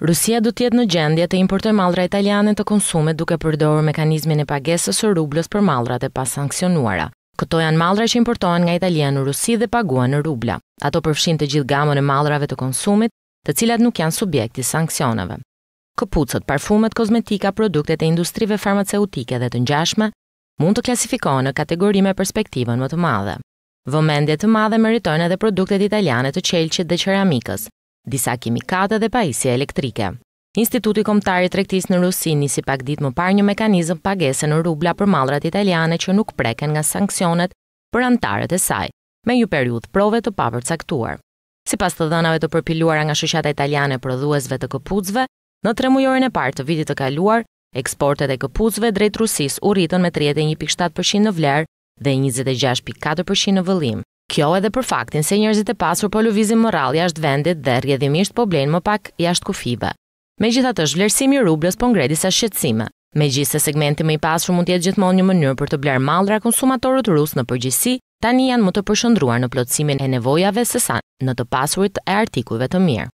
Rusia do të jetë në gjendje të importojë mallra italiane të konsumit duke përdorur mekanizmin e pagesës së rublës për mallrat e pasanksionuara. Këto janë mallra që importohen nga Italia në Rusi dhe paguhen në rubla. Ato përfshin të gjithë gamën e mallrave të konsumit, të cilat nuk janë subjekt i sanksioneve. Këpucët, parfumet, kozmetika, produktet e industrive farmaceutike dhe të ngjashme mund të klasifikohen në kategori me perspektivën më të madhe. Vëmendje të madhe meritojnë edhe produktet italiane të çelçit dhe qeramikës, disa kimikate dhe pajisje elektrike. Instituti Komtari Trektis në Rusi nisi pak dit më par një mekanizm pagese në rubla për malrat italiane që nuk preken nga sankcionet për antarët e saj, me një periud prove të papërcaktuar. Si pas të dhënave të përpiluara nga shushata italiane prodhuesve të këpuzve, në tre mujorin e partë të vitit të kaluar, eksportet e këpuzve drejt Rusis u rritën me 31.7% në vlerë dhe 26.4% në vëllim, Kjo edhe për faktin se njerëzit e pasur po lëvizin më rrallë jashtë vendit dhe rrjedhimisht po blejnë më pak jashtë kufive. Megjithatë, vlerësimi i rublës po ngret disa shqetësime. Megjithëse segmenti më i pasur mund të jetë gjithmonë një mënyrë për të blerë mallra konsumatorët rus në përgjithësi, tani janë më të përshëndruar në plotësimin e nevojave sesa në të pasurit e artikujve të mirë.